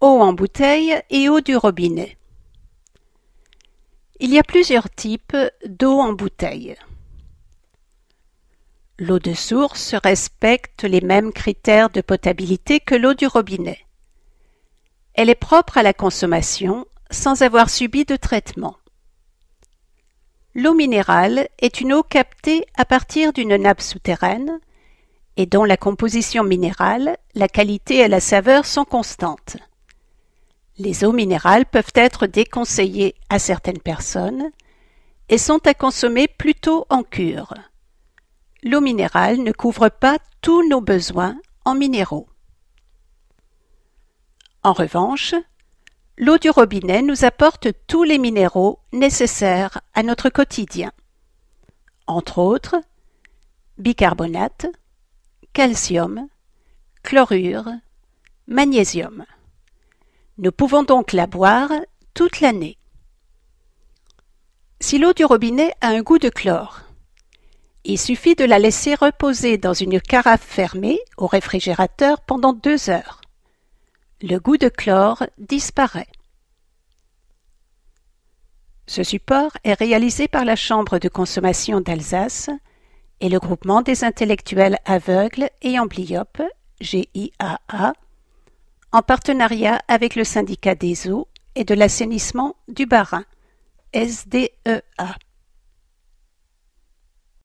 eau en bouteille et eau du robinet. Il y a plusieurs types d'eau en bouteille. L'eau de source respecte les mêmes critères de potabilité que l'eau du robinet. Elle est propre à la consommation sans avoir subi de traitement. L'eau minérale est une eau captée à partir d'une nappe souterraine et dont la composition minérale, la qualité et la saveur sont constantes. Les eaux minérales peuvent être déconseillées à certaines personnes et sont à consommer plutôt en cure. L'eau minérale ne couvre pas tous nos besoins en minéraux. En revanche, l'eau du robinet nous apporte tous les minéraux nécessaires à notre quotidien, entre autres bicarbonate, calcium, chlorure, magnésium. Nous pouvons donc la boire toute l'année. Si l'eau du robinet a un goût de chlore, il suffit de la laisser reposer dans une carafe fermée au réfrigérateur pendant deux heures. Le goût de chlore disparaît. Ce support est réalisé par la Chambre de consommation d'Alsace et le groupement des intellectuels aveugles et amblyopes, GIAA, en partenariat avec le syndicat des eaux et de l'assainissement du Bas-Rhin, SDEA.